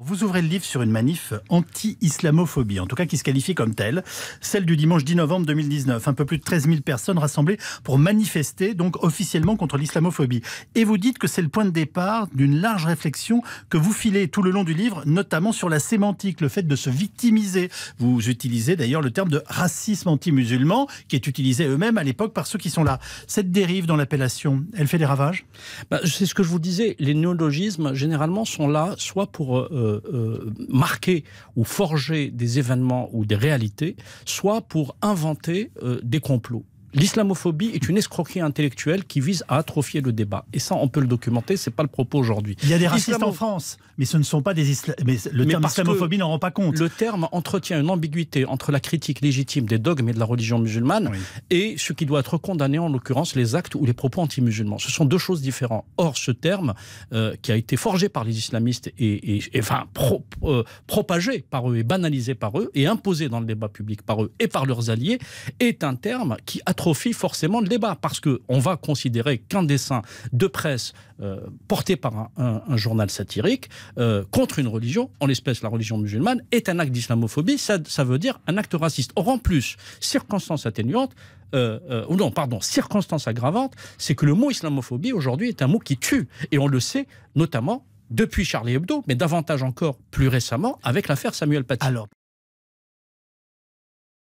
Vous ouvrez le livre sur une manif anti-islamophobie, en tout cas qui se qualifie comme telle, celle du dimanche 10 novembre 2019. Un peu plus de 13 000 personnes rassemblées pour manifester donc officiellement contre l'islamophobie. Et vous dites que c'est le point de départ d'une large réflexion que vous filez tout le long du livre, notamment sur la sémantique, le fait de se victimiser. Vous utilisez d'ailleurs le terme de racisme anti-musulman, qui est utilisé eux-mêmes à l'époque par ceux qui sont là. Cette dérive dans l'appellation, elle fait des ravages bah, C'est ce que je vous disais, les néologismes généralement sont là soit pour... Euh, euh, euh, marquer ou forger des événements ou des réalités, soit pour inventer euh, des complots l'islamophobie est une escroquerie intellectuelle qui vise à atrophier le débat. Et ça, on peut le documenter, c'est pas le propos aujourd'hui. Il y a des racistes en France, mais ce ne sont pas des islamistes. mais le terme islamophobie n'en rend pas compte. Le terme entretient une ambiguïté entre la critique légitime des dogmes et de la religion musulmane et ce qui doit être condamné, en l'occurrence, les actes ou les propos anti-musulmans. Ce sont deux choses différentes. Or, ce terme, euh, qui a été forgé par les islamistes et, enfin euh, propagé par eux et banalisé par eux et imposé dans le débat public par eux et par leurs alliés, est un terme qui Trophie forcément le débat, parce que on va considérer qu'un dessin de presse euh, porté par un, journal satirique euh, contre une religion, en l'espèce la religion musulmane, est un acte d'islamophobie, ça, ça veut dire un acte raciste. Or, en plus, circonstance atténuante, euh, ou non, pardon, circonstance aggravante, c'est que le mot islamophobie aujourd'hui est un mot qui tue. Et on le sait notamment depuis Charlie Hebdo, mais davantage encore plus récemment avec l'affaire Samuel Paty.